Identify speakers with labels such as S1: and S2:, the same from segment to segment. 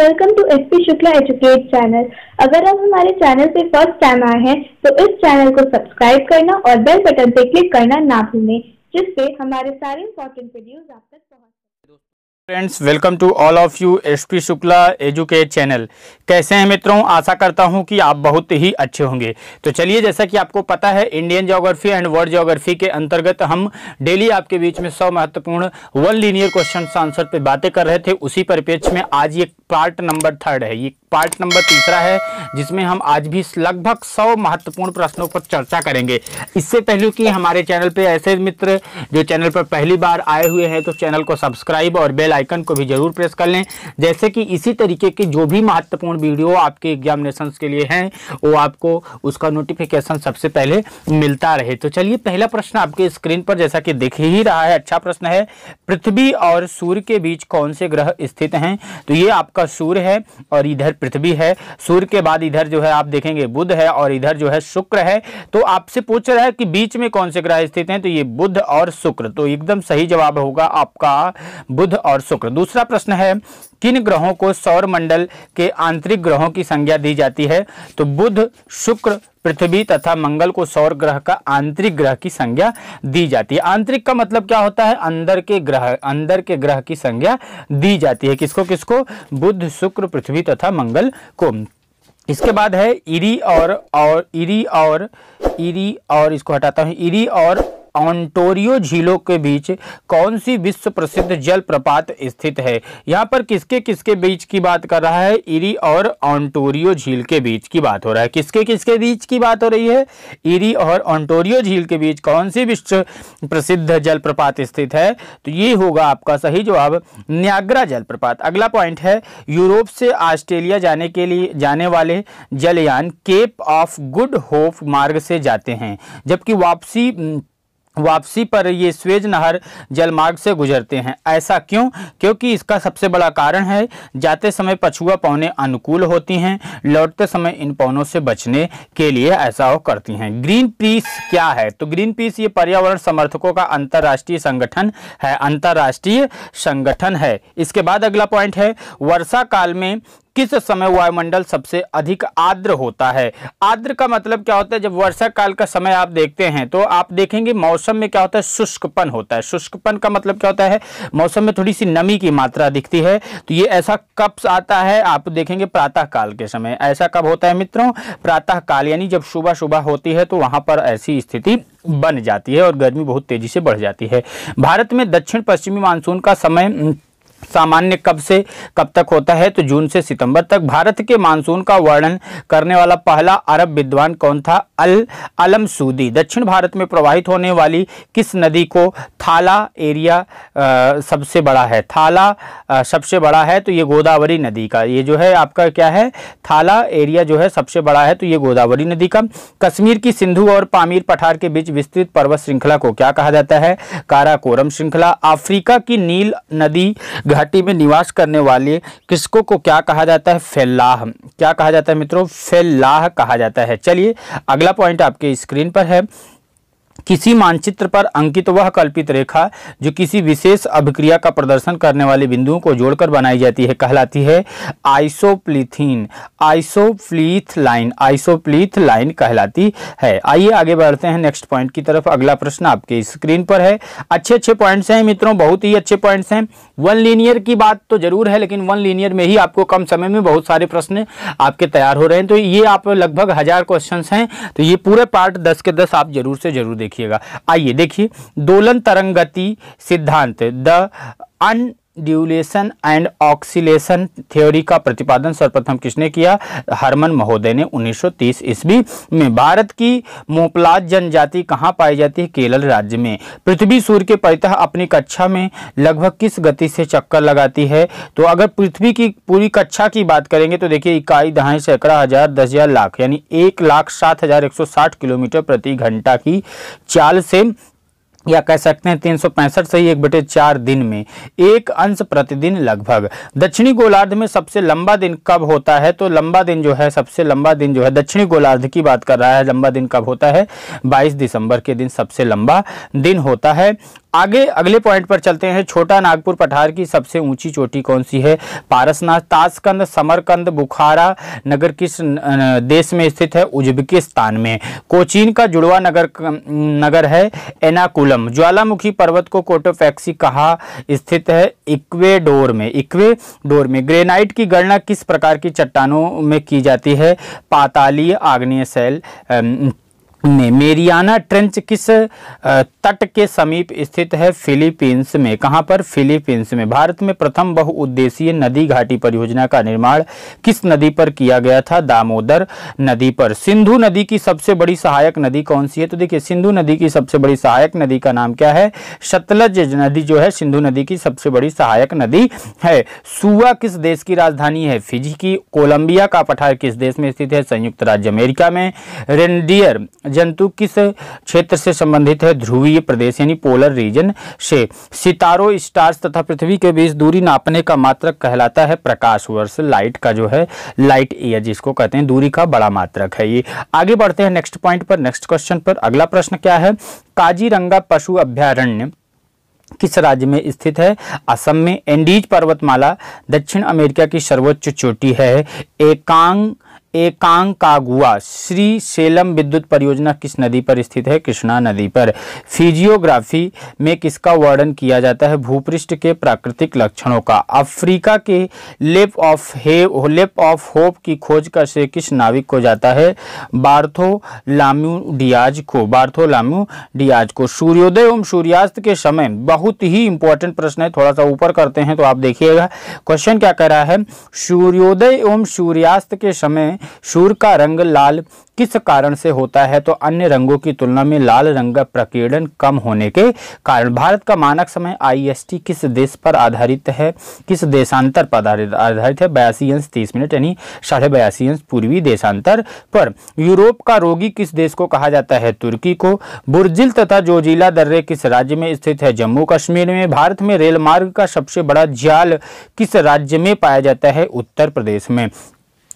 S1: welcome to S P Shukla educate channel अगर आप हमारे चैनल पे फर्स्ट टाइम आए हैं तो इस चैनल को सब्सक्राइब करना और बेल बटन पे क्लिक करना ना भूलें जिससे हमारे सारे इम्पोर्टेंट वीडियोस आप तक friends welcome to all of you S P Shukla educate channel कैसे हैं मित्रों आशा करता हूं कि आप बहुत ही अच्छे होंगे तो चलिए जैसा कि आपको पता है Indian geography and world geography के अंतर्गत हम डेली आपके बीच में सौ महत्वपूर्ण वन लीनियर क्वेश्चन आंसर पे बातें कर रहे थे उसी परिपेक्ष में आज ये पार्ट नंबर थर्ड है ये पार्ट नंबर तीसरा है जिसमें हम आज भी लगभग सौ महत्वपूर्ण प्रश्नों पर चर्चा करेंगे इससे पहले कि हमारे चैनल पर ऐसे मित्र जो चैनल पर पहली बार आए हुए हैं तो चैनल को सब्सक्राइब और बेल आइकन को भी जरूर प्रेस कर लें जैसे कि इसी तरीके की जो भी महत्वपूर्ण वीडियो आपके एग्जामिनेशन के लिए हैं वो आपको उसका नोटिफिकेशन सबसे पहले मिलता रहे तो चलिए पहला प्रश्न आपके स्क्रीन पर जैसा कि देख ही रहा है अच्छा प्रश्न है पृथ्वी और सूर्य के बीच कौन से ग्रह स्थित हैं तो ये आपका सूर्य है और इधर पृथ्वी है सूर्य के बाद इधर जो है आप देखेंगे बुध है और इधर जो है शुक्र है तो आपसे पूछ रहा है कि बीच में कौन से ग्रह स्थित हैं तो ये बुध और शुक्र तो एकदम सही जवाब होगा आपका बुध और शुक्र दूसरा प्रश्न है किन ग्रहों को सौर मंडल के आंतरिक ग्रहों की संज्ञा दी जाती है तो बुध शुक्र पृथ्वी तथा मंगल को सौर ग्रह का आंतरिक ग्रह की संज्ञा दी जाती है आंतरिक का मतलब क्या होता है अंदर के ग्रह अंदर के ग्रह की संज्ञा दी जाती है किसको किसको बुध शुक्र पृथ्वी तथा मंगल को इसके बाद है इरी और और इरी और इरी और इसको हटाता हूँ इरी और ऑन्टोरियो झीलों के बीच कौन सी विश्व प्रसिद्ध जलप्रपात स्थित है यहाँ पर किसके किसके बीच की बात कर रहा है इरी और ऑन्टोरियो झील के बीच की बात हो रहा है किसके किसके बीच की बात हो रही है इरी और ऑन्टोरियो झील के बीच कौन सी विश्व प्रसिद्ध जलप्रपात स्थित है तो ये होगा आपका सही जवाब न्याग्रा जलप्रपात अगला पॉइंट है यूरोप से ऑस्ट्रेलिया जाने के लिए जाने वाले जलयान केप ऑफ गुड होप मार्ग से जाते हैं जबकि वापसी वापसी पर ये स्वेज नहर जलमार्ग से गुजरते हैं ऐसा क्यों क्योंकि इसका सबसे बड़ा कारण है जाते समय पछुआ पौने अनुकूल होती हैं लौटते समय इन पौनों से बचने के लिए ऐसा हो करती हैं ग्रीन पीस क्या है तो ग्रीन पीस ये पर्यावरण समर्थकों का अंतर्राष्ट्रीय संगठन है अंतर्राष्ट्रीय संगठन है इसके बाद अगला पॉइंट है वर्षा काल में किस समय वायुमंडल सबसे अधिक आर्द्र होता है आर्द्र का मतलब क्या होता है जब वर्षा काल का समय आप देखते हैं तो आप देखेंगे मौसम में क्या होता है शुष्कपन होता है शुष्कपन का मतलब क्या होता है मौसम में थोड़ी सी नमी की मात्रा दिखती है तो ये ऐसा कब आता है आप देखेंगे प्रातः काल के समय ऐसा कब होता है मित्रों प्रातः काल यानी जब सुबह सुबह होती है तो वहां पर ऐसी स्थिति बन जाती है और गर्मी बहुत तेजी से बढ़ जाती है भारत में दक्षिण पश्चिमी मानसून का समय सामान्य कब से कब तक होता है तो जून से सितंबर तक भारत के मानसून का वर्णन करने वाला पहला अरब विद्वान कौन था अल अलम सूदी दक्षिण भारत में प्रवाहित होने वाली किस नदी को थाला एरिया आ, सबसे बड़ा है थाला आ, सबसे बड़ा है तो ये गोदावरी नदी का ये जो है आपका क्या है थाला एरिया जो है सबसे बड़ा है तो ये गोदावरी नदी का कश्मीर की सिंधु और पामीर पठार के बीच विस्तृत पर्वत श्रृंखला को क्या कहा जाता है काराकोरम श्रृंखला अफ्रीका की नील नदी घाटी में निवास करने वाले किसको को क्या कहा जाता है फैलाह क्या कहा जाता है मित्रों फैलाह कहा जाता है चलिए अगला पॉइंट आपके स्क्रीन पर है किसी मानचित्र पर अंकित वह कल्पित रेखा जो किसी विशेष अभिक्रिया का प्रदर्शन करने वाले बिंदुओं को जोड़कर बनाई जाती है कहलाती है आइसोप्लीथीन आइसोप्लीथ लाइन आइसोप्लीथ लाइन कहलाती है आइए आगे बढ़ते हैं नेक्स्ट पॉइंट की तरफ अगला प्रश्न आपके स्क्रीन पर है अच्छे अच्छे पॉइंट्स हैं मित्रों बहुत ही अच्छे पॉइंट्स हैं वन लीनियर की बात तो जरूर है लेकिन वन लीनियर में ही आपको कम समय में बहुत सारे प्रश्न आपके तैयार हो रहे हैं तो ये आप लगभग हज़ार क्वेश्चन हैं तो ये पूरे पार्ट दस के दस आप जरूर से जरूर देखिए देखिएगा आइए देखिए दोलन तरंगति सिद्धांत the undulation and oscillation theory का प्रतिपादन सर्वप्रथम किसने किया हरमन महोदय ने 1930 ईस्वी में भारत की मोपलाद जनजाति कहाँ पाई जाती है केरल राज्य में पृथ्वी सूर्य के परितः अपनी कक्षा में लगभग किस गति से चक्कर लगाती है तो अगर पृथ्वी की पूरी कक्षा की बात करेंगे तो देखिए इकाई दहाई सैकड़ा हजार दस हजार लाख यानी एक लाख सात हजार एक सौ साठ किलोमीटर प्रति घंटा की चाल से या कह सकते हैं तीन से ही एक बटे चार दिन में एक अंश प्रतिदिन लगभग दक्षिणी गोलार्ध में सबसे लंबा दिन कब होता है तो लंबा दिन जो है सबसे लंबा दिन जो है दक्षिणी गोलार्ध की बात कर रहा है लंबा दिन कब होता है 22 दिसंबर के दिन सबसे लंबा दिन होता है आगे अगले पॉइंट पर चलते हैं छोटा नागपुर पठार की सबसे ऊंची चोटी कौन सी है पारसनाथ ताशकंद समरकंद बुखारा नगर किस देश में स्थित है उज्बेकिस्तान में कोचीन का जुड़वा नगर नगर है एनाकुलम ज्वालामुखी पर्वत को कोटोफैक्सी कहा स्थित है इक्वेडोर में इक्वेडोर में ग्रेनाइट की गणना किस प्रकार की चट्टानों में की जाती है पातालीय आग्नेय शैल में मेरियाना ट्रेंच किस तट के समीप स्थित है फिलीपींस में कहां पर फिलीपींस में भारत में प्रथम बहुउद्देशीय नदी घाटी परियोजना का निर्माण किस नदी पर किया गया था दामोदर नदी पर सिंधु नदी की सबसे बड़ी सहायक नदी कौन सी है तो देखिए सिंधु नदी की सबसे बड़ी सहायक नदी का नाम क्या है सतलज नदी जो है सिंधु नदी की सबसे बड़ी सहायक नदी है सुआ किस देश की राजधानी है फिजी की कोलंबिया का पठार किस देश में स्थित है संयुक्त राज्य अमेरिका में रेंडियर जंतु किस क्षेत्र से संबंधित है ध्रुवीय प्रदेश यानी पोलर रीजन से सितारों स्टार्स तथा पृथ्वी के बीच दूरी नापने का मात्रक कहलाता है प्रकाश वर्ष लाइट का जो है लाइट ईयर जिसको कहते हैं दूरी का बड़ा मात्रक है ये आगे बढ़ते हैं नेक्स्ट पॉइंट पर नेक्स्ट क्वेश्चन पर अगला प्रश्न क्या है काजीरंगा पशु अभ्यारण्य किस राज्य में स्थित है असम में एंडीज पर्वतमाला दक्षिण अमेरिका की सर्वोच्च चोटी है एकांग एक एकांकागुआ श्री सेलम विद्युत परियोजना किस नदी पर स्थित है कृष्णा नदी पर फिजियोग्राफी में किसका वर्णन किया जाता है भूपृष्ठ के प्राकृतिक लक्षणों का अफ्रीका के लेप ऑफ हे लेप ऑफ होप की खोज का श्रेय किस नाविक को जाता है बार्थो लाम्यू डियाज को बार्थो लाम्यू डियाज को सूर्योदय एवं सूर्यास्त के समय बहुत ही इंपॉर्टेंट प्रश्न है थोड़ा सा ऊपर करते हैं तो आप देखिएगा क्वेश्चन क्या कह रहा है सूर्योदय एवं सूर्यास्त के समय सूर्य का रंग लाल किस कारण से होता है तो अन्य रंगों की तुलना में लाल रंग का प्रकीर्णन कम होने के कारण भारत का मानक समय आईएसटी किस देश पर आधारित है किस देशांतर पर आधारित है बयासी अंश तीस मिनट यानी साढ़े बयासी अंश पूर्वी देशांतर पर यूरोप का रोगी किस देश को कहा जाता है तुर्की को बुर्जिल तथा जोजिला दर्रे किस राज्य में स्थित है जम्मू कश्मीर में भारत में रेल मार्ग का सबसे बड़ा जाल किस राज्य में पाया जाता है उत्तर प्रदेश में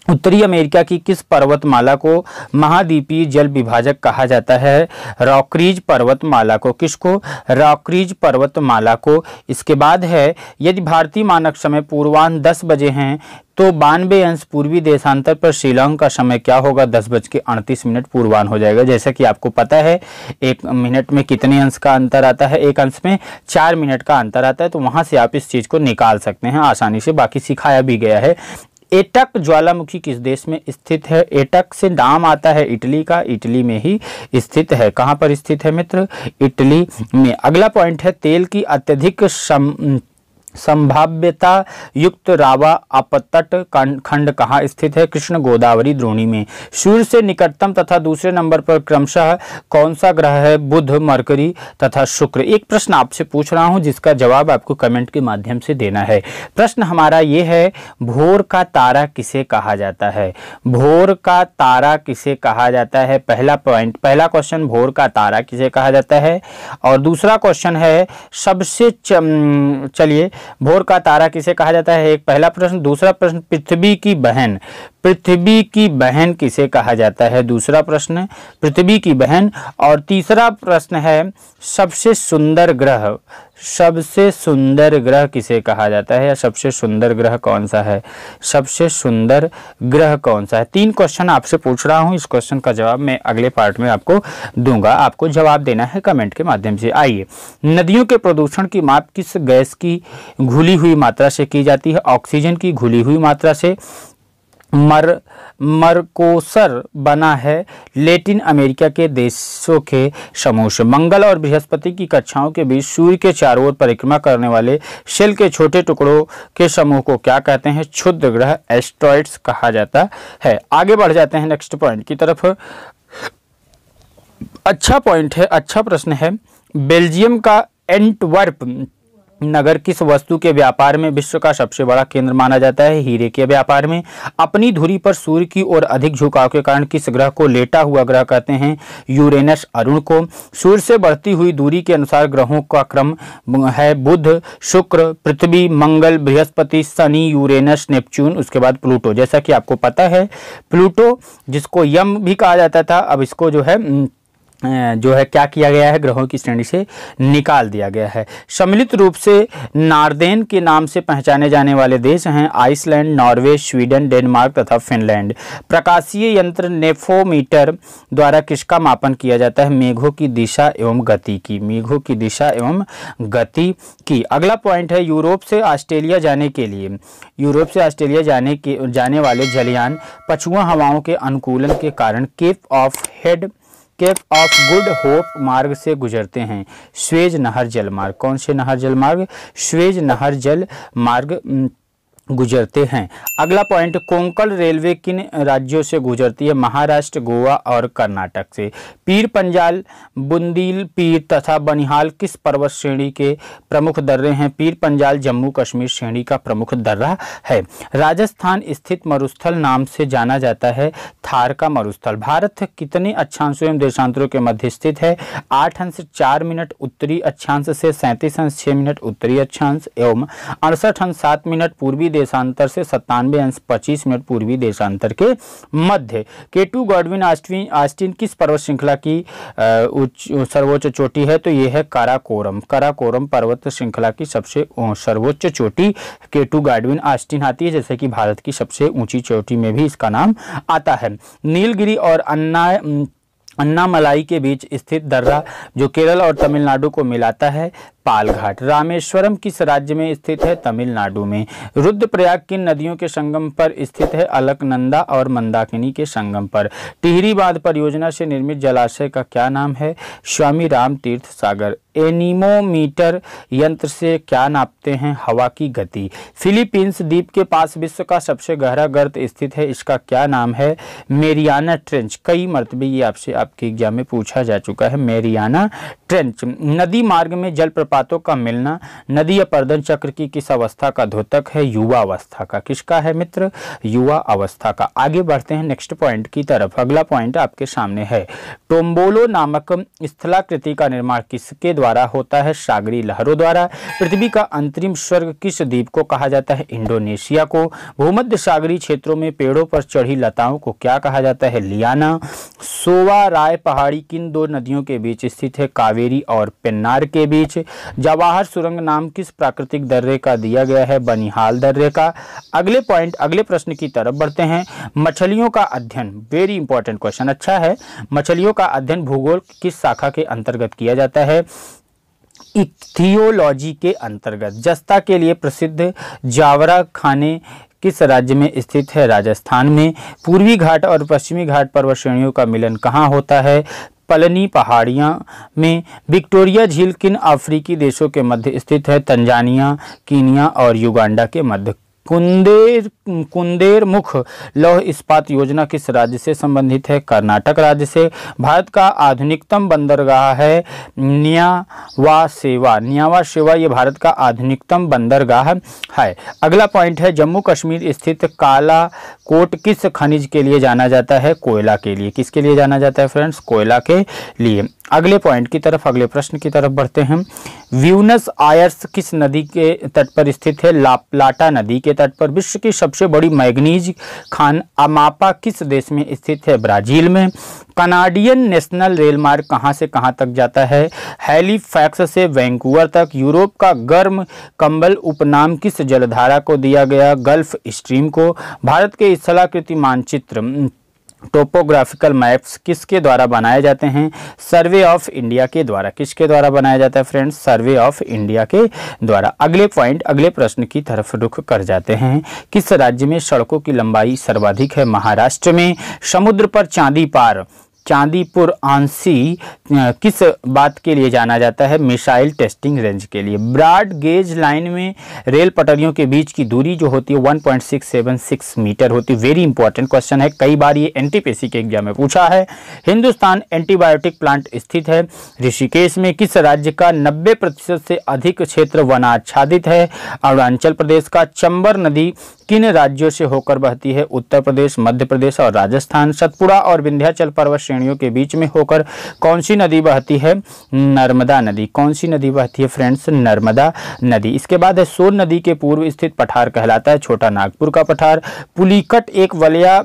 S1: उत्तरी अमेरिका की किस पर्वतमाला को महाद्वीपीय जल विभाजक कहा जाता है रॉकरीज पर्वतमाला को किसको रॉकरीज पर्वतमाला को इसके बाद है यदि भारतीय मानक समय पूर्वान्ह दस बजे हैं तो बानवे अंश पूर्वी देशांतर पर शिलोंग का समय क्या होगा दस बज के अड़तीस मिनट पूर्वान हो जाएगा जैसा कि आपको पता है एक मिनट में कितने अंश का अंतर आता है एक अंश में चार मिनट का अंतर आता है तो वहाँ से आप इस चीज़ को निकाल सकते हैं आसानी से बाकी सिखाया भी गया है एटक ज्वालामुखी किस देश में स्थित है एटक से नाम आता है इटली का इटली में ही स्थित है कहां पर स्थित है मित्र इटली में अगला पॉइंट है तेल की अत्यधिक सम संभाव्यता युक्त रावा आपतट खंड कहाँ स्थित है कृष्ण गोदावरी द्रोणी में सूर्य से निकटतम तथा दूसरे नंबर पर क्रमशः कौन सा ग्रह है बुध मरकरी तथा शुक्र एक प्रश्न आपसे पूछ रहा हूँ जिसका जवाब आपको कमेंट के माध्यम से देना है प्रश्न हमारा ये है भोर का तारा किसे कहा जाता है भोर का तारा किसे कहा जाता है पहला पॉइंट पहला क्वेश्चन भोर का तारा किसे कहा जाता है और दूसरा क्वेश्चन है सबसे चलिए भोर का तारा किसे कहा जाता है एक पहला प्रश्न दूसरा प्रश्न पृथ्वी की बहन पृथ्वी की बहन किसे कहा जाता है दूसरा प्रश्न पृथ्वी की बहन और तीसरा प्रश्न है सबसे सुंदर ग्रह सबसे सुंदर ग्रह किसे कहा जाता है या सबसे सुंदर ग्रह कौन सा है सबसे सुंदर ग्रह कौन सा है तीन क्वेश्चन आपसे पूछ रहा हूं इस क्वेश्चन का जवाब मैं अगले पार्ट में आपको दूंगा आपको जवाब देना है कमेंट के माध्यम से आइए नदियों के प्रदूषण की माप किस गैस की घुली हुई मात्रा से की जाती है ऑक्सीजन की घुली हुई मात्रा से मर मरकोसर बना है लेटिन अमेरिका के देशों के समूह से मंगल और बृहस्पति की कक्षाओं के बीच सूर्य के चारों ओर परिक्रमा करने वाले शिल के छोटे टुकड़ों के समूह को क्या कहते हैं क्षुद्र ग्रह एस्ट्रॉइड्स कहा जाता है आगे बढ़ जाते हैं नेक्स्ट पॉइंट की तरफ अच्छा पॉइंट है अच्छा प्रश्न है बेल्जियम का एंटवर्प नगर किस वस्तु के व्यापार में विश्व का सबसे बड़ा केंद्र माना जाता है हीरे के व्यापार में अपनी धुरी पर सूर्य की ओर अधिक झुकाव के कारण किस ग्रह को लेटा हुआ ग्रह कहते हैं यूरेनस अरुण को सूर्य से बढ़ती हुई दूरी के अनुसार ग्रहों का क्रम है बुध शुक्र पृथ्वी मंगल बृहस्पति शनि यूरेनस नेपच्यून उसके बाद प्लूटो जैसा कि आपको पता है प्लूटो जिसको यम भी कहा जाता था अब इसको जो है जो है क्या किया गया है ग्रहों की श्रेणी से निकाल दिया गया है सम्मिलित रूप से नार्देन के नाम से पहचाने जाने वाले देश हैं आइसलैंड नॉर्वे स्वीडन डेनमार्क तथा फिनलैंड प्रकाशीय यंत्र नेफोमीटर द्वारा किसका मापन किया जाता है मेघों की दिशा एवं गति की मेघों की दिशा एवं गति की अगला पॉइंट है यूरोप से ऑस्ट्रेलिया जाने के लिए यूरोप से ऑस्ट्रेलिया जाने के जाने वाले जलियान पछुआ हवाओं के अनुकूलन के कारण Cape of Head Cape of Good Hope मार्ग से गुजरते हैं स्वेज नहर जल मार्ग कौन से नहर जल मार्ग स्वेज नहर जल मार्ग गुजरते हैं अगला पॉइंट कोंकण रेलवे किन राज्यों से गुजरती है महाराष्ट्र गोवा और कर्नाटक से पीर पंजाल बुंदील पीर तथा बनिहाल किस पर्वत श्रेणी के प्रमुख दर्रे हैं पीर पंजाल जम्मू कश्मीर श्रेणी का प्रमुख दर्रा है राजस्थान स्थित मरुस्थल नाम से जाना जाता है थार का मरुस्थल भारत कितने अक्षांश एवं देशांतरों के मध्य स्थित है आठ अंश चार मिनट उत्तरी अक्षांश से सैंतीस अंश छः मिनट उत्तरी अक्षांश एवं अड़सठ अंश सात मिनट पूर्वी देशांतर से सत्तानवे अंश पच्चीस मिनट पूर्वी देशांतर के मध्य के टू गॉडविन आस्टिन आस्टिन किस पर्वत श्रृंखला की उच्च सर्वोच्च चोटी है तो ये है काराकोरम काराकोरम पर्वत श्रृंखला की सबसे सर्वोच्च चोटी के टू गॉडविन आस्टिन आती है जैसे कि भारत की सबसे ऊंची चोटी में भी इसका नाम आता है नीलगिरी और अन्ना अन्नामलाई के बीच स्थित दर्रा जो केरल और तमिलनाडु को मिलाता है पालघाट रामेश्वरम किस राज्य में स्थित है तमिलनाडु में रुद्रप्रयाग किन नदियों के संगम पर स्थित है अलकनंदा और मंदाकिनी के संगम पर टिहरी बांध परियोजना से निर्मित जलाशय का क्या नाम है स्वामी राम तीर्थ सागर एनिमोमीटर यंत्र से क्या नापते हैं हवा की गति फिलीपींस द्वीप के पास विश्व का सबसे गहरा गर्त स्थित है इसका क्या नाम है मेरियाना ट्रेंच कई मरतबे ये आपसे आपके एग्जाम में पूछा जा चुका है मेरियाना ट्रेंच नदी मार्ग में जलप्रपातों का मिलना नदी या प्रदन चक्र की किस अवस्था का द्योतक है युवा अवस्था का किसका है मित्र युवा अवस्था का आगे बढ़ते हैं नेक्स्ट पॉइंट की तरफ अगला पॉइंट आपके सामने है टोम्बोलो नामक स्थलाकृति का निर्माण किसके द्वारा होता है सागरी लहरों द्वारा पृथ्वी का अंतरिम स्वर्ग किस द्वीप को कहा जाता है इंडोनेशिया को भूमध्य सागरी क्षेत्रों में पेड़ों पर चढ़ी लताओं को क्या कहा जाता है लियाना सोवा राय पहाड़ी किन दो नदियों के बीच स्थित है कावेरी और पेन्नार के बीच जवाहर सुरंग नाम किस प्राकृतिक दर्रे का दिया गया है बनिहाल दर्रे का अगले पॉइंट अगले प्रश्न की तरफ बढ़ते हैं मछलियों का अध्ययन वेरी इंपॉर्टेंट क्वेश्चन अच्छा है मछलियों का अध्ययन भूगोल किस शाखा के अंतर्गत किया जाता है इक्थियोलॉजी के अंतर्गत जस्ता के लिए प्रसिद्ध जावरा खाने किस राज्य में स्थित है राजस्थान में पूर्वी घाट और पश्चिमी घाट पर्वत श्रेणियों का मिलन कहाँ होता है पलनी पहाड़ियाँ में विक्टोरिया झील किन अफ्रीकी देशों के मध्य स्थित है तंजानिया कीनिया और युगांडा के मध्य कुंदेर कुंदेर मुख लौह इस्पात योजना किस राज्य से संबंधित है कर्नाटक राज्य से भारत का आधुनिकतम बंदरगाह है नियावा सेवा नियावा सेवा ये भारत का आधुनिकतम बंदरगाह है अगला पॉइंट है जम्मू कश्मीर स्थित काला कोट किस खनिज के लिए जाना जाता है कोयला के लिए किसके लिए जाना जाता है फ्रेंड्स कोयला के लिए अगले पॉइंट की तरफ अगले प्रश्न की तरफ बढ़ते हैं व्यूनस आयर्स किस नदी के तट पर स्थित है लाप्लाटा नदी के तट पर विश्व की सबसे बड़ी मैग्नीज खान अमापा किस देश में स्थित है ब्राजील में कनाडियन नेशनल रेल मार्ग कहाँ से कहाँ तक जाता है हेलीफैक्स से वैंकूवर तक यूरोप का गर्म कंबल उपनाम किस जलधारा को दिया गया गल्फ स्ट्रीम को भारत के स्थलाकृति मानचित्र टोपोग्राफिकल मैप्स किसके द्वारा बनाए जाते हैं सर्वे ऑफ इंडिया के द्वारा किसके द्वारा बनाया जाता है फ्रेंड्स सर्वे ऑफ इंडिया के द्वारा अगले पॉइंट अगले प्रश्न की तरफ रुख कर जाते हैं किस राज्य में सड़कों की लंबाई सर्वाधिक है महाराष्ट्र में समुद्र पर चांदी पार चांदीपुर आंसी किस बात के लिए जाना जाता है मिसाइल टेस्टिंग रेंज के लिए ब्रॉड गेज लाइन में रेल पटरियों के बीच की दूरी जो होती है 1.676 मीटर होती है वेरी इंपॉर्टेंट क्वेश्चन है कई बार ये एनटीपीसी के एग्जाम में पूछा है हिंदुस्तान एंटीबायोटिक प्लांट स्थित है ऋषिकेश में किस राज्य का नब्बे प्रतिशत से अधिक क्षेत्र वनाच्छादित है अरुणाचल प्रदेश का चंबर नदी किन राज्यों से होकर बहती है उत्तर प्रदेश मध्य प्रदेश और राजस्थान सतपुड़ा और विंध्याचल पर्वत श्रेणियों के बीच में होकर कौन सी नदी बहती है नर्मदा नदी कौन सी नदी बहती है फ्रेंड्स नर्मदा नदी इसके बाद है सोन नदी के पूर्व स्थित पठार कहलाता है छोटा नागपुर का पठार पुलिकट एक वलिया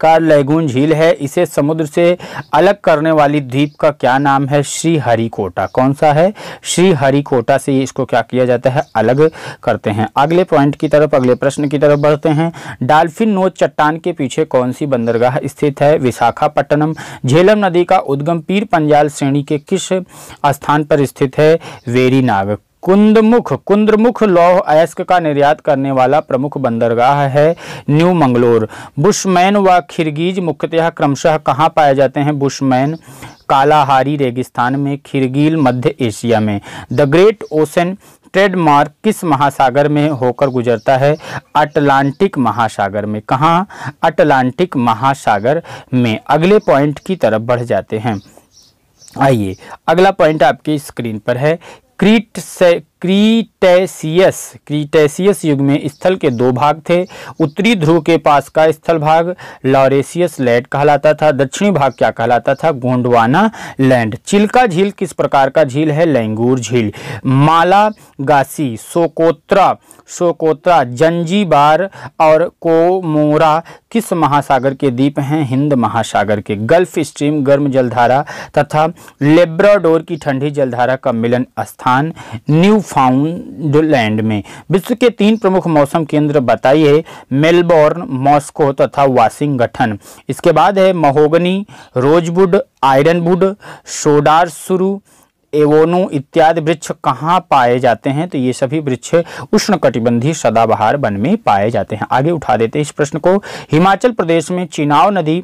S1: का लैगून झील है इसे समुद्र से अलग करने वाली द्वीप का क्या नाम है श्री हरिकोटा कौन सा है श्री हरिकोटा से इसको क्या किया जाता है अलग करते हैं अगले पॉइंट की तरफ अगले प्रश्न की तरफ बढ़ते हैं डाल्फिन नोज चट्टान के पीछे कौन सी बंदरगाह स्थित है विशाखापट्टनम झेलम नदी का उद्गम पीर पंजाल श्रेणी के किस स्थान पर स्थित है वेरीनाग कुंदमुख कुंद्रमुख लौह अयस्क का निर्यात करने वाला प्रमुख बंदरगाह है न्यू मंगलोर बुशमैन व खिरगीज मुख्यतः क्रमशः कहाँ पाए जाते हैं बुशमैन कालाहारी रेगिस्तान में खिरगील मध्य एशिया में द ग्रेट ओशन ट्रेडमार्क किस महासागर में होकर गुजरता है अटलांटिक महासागर में कहाँ अटलांटिक महासागर में अगले पॉइंट की तरफ बढ़ जाते हैं आइए अगला पॉइंट आपकी स्क्रीन पर है क्रीट से क्रीटेसियस क्रीटेसियस युग में स्थल के दो भाग थे उत्तरी ध्रुव के पास का स्थल भाग लॉरेसियस लैंड कहलाता था दक्षिणी भाग क्या कहलाता था गोंडवाना लैंड चिल्का झील किस प्रकार का झील है लैंगूर झील Malagasy Socotra Socotra Zanzibar और कोमोरा किस महासागर के द्वीप हैं हिंद महासागर के गल्फ स्ट्रीम गर्म जलधारा तथा लेब्राडोर की ठंडी जलधारा का मिलन स्थान न्यू न्यूफाउंडलैंड में विश्व के तीन प्रमुख मौसम केंद्र बताइए मेलबोर्न मॉस्को तथा वाशिंगटन इसके बाद है महोगनी रोजवुड आयरनवुड शोडार शुरू एवोनो इत्यादि वृक्ष कहाँ पाए जाते हैं तो ये सभी वृक्ष उष्णकटिबंधीय सदाबहार वन में पाए जाते हैं आगे उठा देते हैं इस प्रश्न को हिमाचल प्रदेश में चिनाव नदी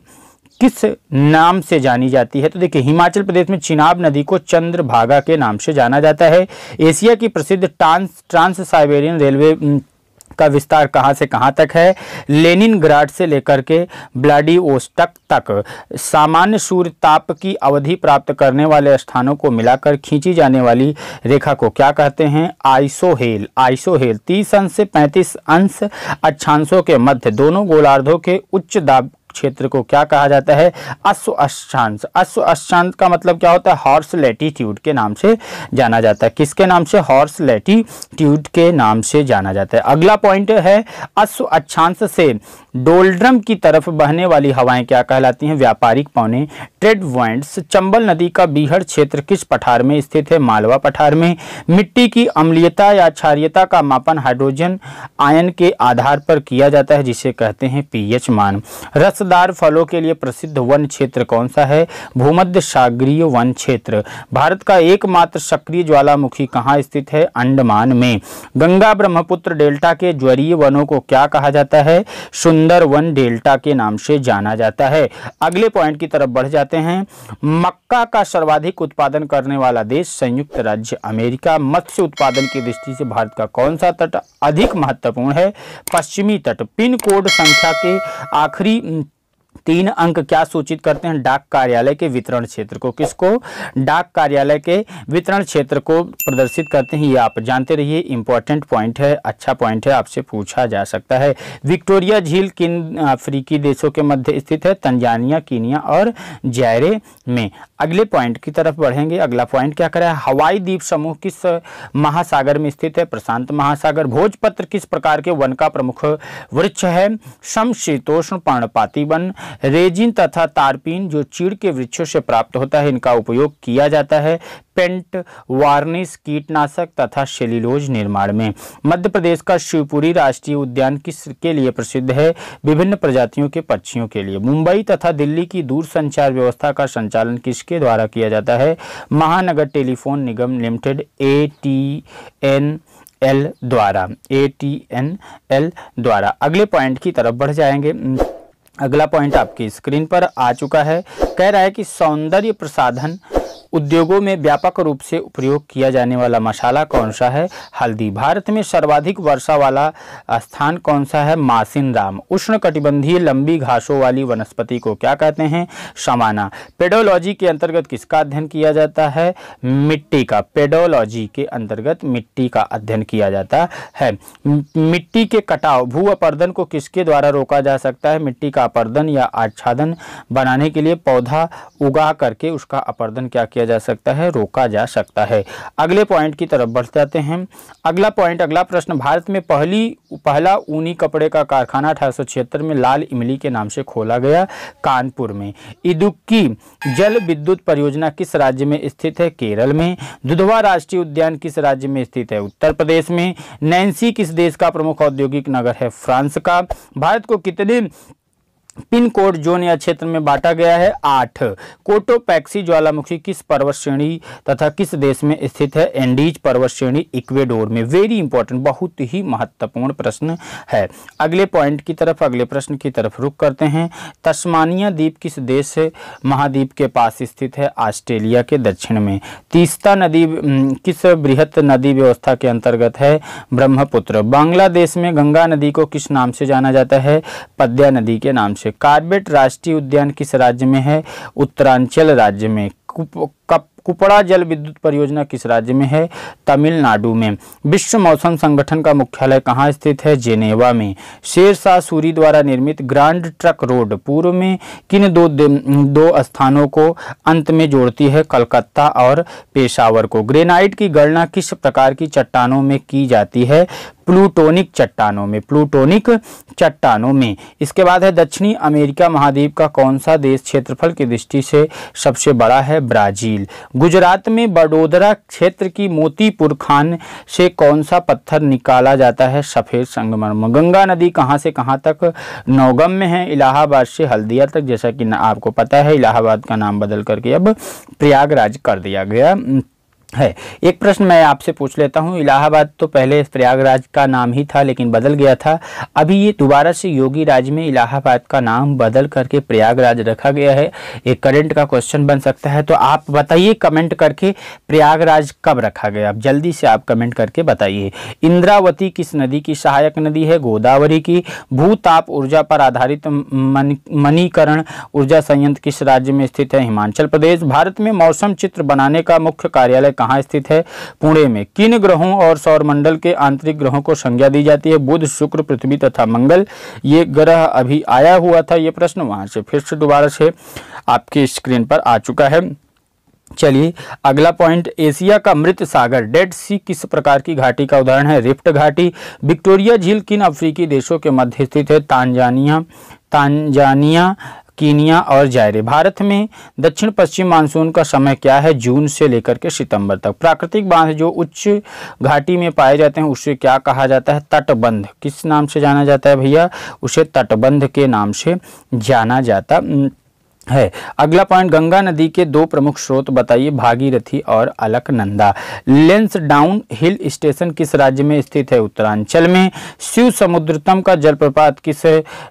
S1: किस नाम से जानी जाती है तो देखिए हिमाचल प्रदेश में चिनाब नदी को चंद्रभागा के नाम से जाना जाता है एशिया की प्रसिद्ध ट्रांस ट्रांस साइबेरियन रेलवे का विस्तार कहाँ से कहाँ तक है ग्राड से लेकर के ओस्टक तक सामान्य सूर्य ताप की अवधि प्राप्त करने वाले स्थानों को मिलाकर खींची जाने वाली रेखा को क्या कहते हैं आइसोहेल आइसोहेल तीस अंश से पैंतीस अंश अच्छांशों के मध्य दोनों गोलार्धों के उच्च दाब क्षेत्र को क्या कहा जाता है अश्व अशांत अश्व अशांत का मतलब क्या होता है हॉर्स लेटीट्यूड के नाम से जाना जाता है किसके नाम से हॉर्स लेटीट्यूड के नाम से जाना जाता है अगला पॉइंट है अश्व अक्षांश से डोल्ड्रम की तरफ बहने वाली हवाएं क्या कहलाती हैं व्यापारिक पौने ट्रेड वॉइंट्स चंबल नदी का बीहड़ क्षेत्र किस पठार में स्थित है मालवा पठार में मिट्टी की अम्लीयता या क्षारियता का मापन हाइड्रोजन आयन के आधार पर किया जाता है जिसे कहते हैं पीएच मान रस रसदार फलों के लिए प्रसिद्ध वन क्षेत्र कौन सा है भूमध्य सागरीय वन क्षेत्र भारत का एकमात्र सक्रिय ज्वालामुखी कहाँ स्थित है अंडमान में गंगा ब्रह्मपुत्र डेल्टा के ज्वरीय वनों को क्या कहा जाता है सुंदर वन डेल्टा के नाम से जाना जाता है अगले पॉइंट की तरफ बढ़ जाते हैं मक्का का सर्वाधिक उत्पादन करने वाला देश संयुक्त राज्य अमेरिका मत्स्य उत्पादन की दृष्टि से भारत का कौन सा तट अधिक महत्वपूर्ण है पश्चिमी तट पिन कोड संख्या के आखिरी तीन अंक क्या सूचित करते हैं डाक कार्यालय के वितरण क्षेत्र को किसको डाक कार्यालय के वितरण क्षेत्र को प्रदर्शित करते हैं ये आप जानते रहिए इंपॉर्टेंट पॉइंट है अच्छा पॉइंट है आपसे पूछा जा सकता है विक्टोरिया झील किन अफ्रीकी देशों के मध्य स्थित है तंजानिया कीनिया और जैरे में अगले पॉइंट की तरफ बढ़ेंगे अगला पॉइंट क्या करा है हवाई द्वीप समूह किस महासागर में स्थित है प्रशांत महासागर भोजपत्र किस प्रकार के वन का प्रमुख वृक्ष है समशीतोष्ण पर्णपाती वन रेजिन तथा तारपीन जो चीड़ के वृक्षों से प्राप्त होता है इनका उपयोग किया जाता है पेंट वार्निश कीटनाशक तथा शेलिलोज निर्माण में मध्य प्रदेश का शिवपुरी राष्ट्रीय उद्यान किस के लिए प्रसिद्ध है विभिन्न प्रजातियों के पक्षियों के लिए मुंबई तथा दिल्ली की दूर संचार व्यवस्था का संचालन किसके द्वारा किया जाता है Mahanagar telephone Nigam limited A T N L द्वारा ए टी एन एल द्वारा अगले पॉइंट की तरफ बढ़ जाएंगे अगला पॉइंट आपकी स्क्रीन पर आ चुका है कह रहा है कि सौंदर्य प्रसाधन उद्योगों में व्यापक रूप से प्रयोग किया जाने वाला मसाला कौन सा है हल्दी भारत में सर्वाधिक वर्षा वाला स्थान कौन सा है मासिन राम उष्ण कटिबंधीय लंबी घासों वाली वनस्पति को क्या कहते हैं समाना पेडोलॉजी के अंतर्गत किसका अध्ययन किया जाता है मिट्टी का पेडोलॉजी के अंतर्गत मिट्टी का अध्ययन किया जाता है मिट्टी के कटाव भू अपर्दन को किसके द्वारा रोका जा सकता है मिट्टी का अपर्दन या आच्छादन बनाने के लिए पौधा उगा करके उसका अपर्दन क्या किया किया जा सकता है रोका जा सकता है अगले पॉइंट की तरफ बढ़ जाते हैं अगला पॉइंट अगला प्रश्न भारत में पहली पहला ऊनी कपड़े का कारखाना अठारह में लाल इमली के नाम से खोला गया कानपुर में इदुक्की जल विद्युत परियोजना किस राज्य में स्थित है केरल में दुधवा राष्ट्रीय उद्यान किस राज्य में स्थित है उत्तर प्रदेश में नैन्सी किस देश का प्रमुख औद्योगिक नगर है फ्रांस का भारत को कितने पिन कोड जोन या क्षेत्र में बांटा गया है आठ कोटोपैक्सी ज्वालामुखी किस पर्वत श्रेणी तथा किस देश में स्थित है एंडीज पर्वत श्रेणी इक्वेडोर में वेरी इंपॉर्टेंट बहुत ही महत्वपूर्ण प्रश्न है अगले पॉइंट की तरफ अगले प्रश्न की तरफ रुख करते हैं तस्मानिया द्वीप किस देश महाद्वीप के पास स्थित है ऑस्ट्रेलिया के दक्षिण में तीस्ता नदी किस बृहत नदी व्यवस्था के अंतर्गत है ब्रह्मपुत्र बांग्लादेश में गंगा नदी को किस नाम से जाना जाता है पद्या नदी के नाम से राज्य कार्बेट राष्ट्रीय उद्यान किस राज्य में है उत्तरांचल राज्य में कप कुपड़ा जल विद्युत परियोजना किस राज्य में है तमिलनाडु में विश्व मौसम संगठन का मुख्यालय कहाँ स्थित है जेनेवा में शेरशाह सूरी द्वारा निर्मित ग्रैंड ट्रक रोड पूर्व में किन दो दो स्थानों को अंत में जोड़ती है कलकत्ता और पेशावर को ग्रेनाइट की गणना किस प्रकार की चट्टानों में की जाती है प्लूटोनिक चट्टानों में प्लूटोनिक चट्टानों में इसके बाद है दक्षिणी अमेरिका महाद्वीप का कौन सा देश क्षेत्रफल की दृष्टि से सबसे बड़ा है ब्राजील गुजरात में बड़ोदरा क्षेत्र की मोतीपुर खान से कौन सा पत्थर निकाला जाता है सफ़ेद संगमरमर गंगा नदी कहाँ से कहाँ तक नौगम में है इलाहाबाद से हल्दिया तक जैसा कि आपको पता है इलाहाबाद का नाम बदल करके अब प्रयागराज कर दिया गया है एक प्रश्न मैं आपसे पूछ लेता हूँ इलाहाबाद तो पहले प्रयागराज का नाम ही था लेकिन बदल गया था अभी ये दोबारा से योगी राज में इलाहाबाद का नाम बदल करके प्रयागराज रखा गया है एक करंट का क्वेश्चन बन सकता है तो आप बताइए कमेंट करके प्रयागराज कब रखा गया आप जल्दी से आप कमेंट करके बताइए इंद्रावती किस नदी की सहायक नदी है गोदावरी की भूताप ऊर्जा पर आधारित मनीकरण ऊर्जा संयंत्र किस राज्य में स्थित है हिमाचल प्रदेश भारत में मौसम चित्र बनाने का मुख्य कार्यालय कहाँ स्थित है पुणे में किन ग्रहों और सौरमंडल के आंतरिक ग्रहों को संज्ञा दी जाती है बुध शुक्र पृथ्वी तथा मंगल ये ग्रह अभी आया हुआ था ये प्रश्न वहाँ से फिर से दोबारा से आपकी स्क्रीन पर आ चुका है चलिए अगला पॉइंट एशिया का मृत सागर डेड सी किस प्रकार की घाटी का उदाहरण है रिफ्ट घाटी विक्टोरिया झील किन अफ्रीकी देशों के मध्य स्थित है तांजानिया तांजानिया कीनिया और जायरे भारत में दक्षिण पश्चिम मानसून का समय क्या है जून से लेकर के सितंबर तक प्राकृतिक बांध जो उच्च घाटी में पाए जाते हैं उसे क्या कहा जाता है तटबंध किस नाम से जाना जाता है भैया उसे तटबंध के नाम से जाना जाता है अगला पॉइंट गंगा नदी के दो प्रमुख स्रोत बताइए भागीरथी और Alaknanda Lansdowne hill station किस राज्य में स्थित है उत्तरांचल में शिव समुद्रतम का जलप्रपात किस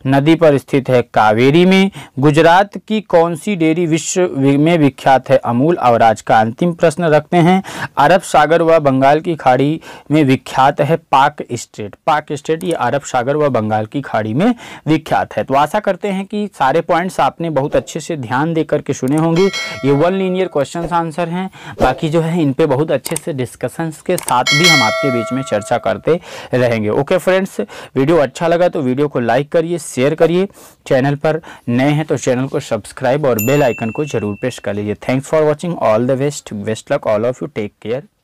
S1: नदी पर स्थित है कावेरी में गुजरात की कौन सी डेयरी विश्व में विख्यात है अमूल और आज का अंतिम प्रश्न रखते हैं अरब सागर व बंगाल की खाड़ी में विख्यात है पाक स्टेट पाक स्टेट ये अरब सागर व बंगाल की खाड़ी में विख्यात है तो आशा करते हैं कि सारे पॉइंट्स आपने बहुत अच्छे से ध्यान दे करके सुने होंगे ये वन लीनियर क्वेश्चन आंसर हैं बाकी जो है इन पर बहुत अच्छे से डिस्कशंस के साथ भी हम आपके बीच में चर्चा करते रहेंगे ओके फ्रेंड्स वीडियो अच्छा लगा तो वीडियो को लाइक करिए शेयर करिए चैनल पर नए हैं तो चैनल को सब्सक्राइब और बेल आइकन को जरूर प्रेस कर लीजिए thanks for watching all the best best luck all of you take care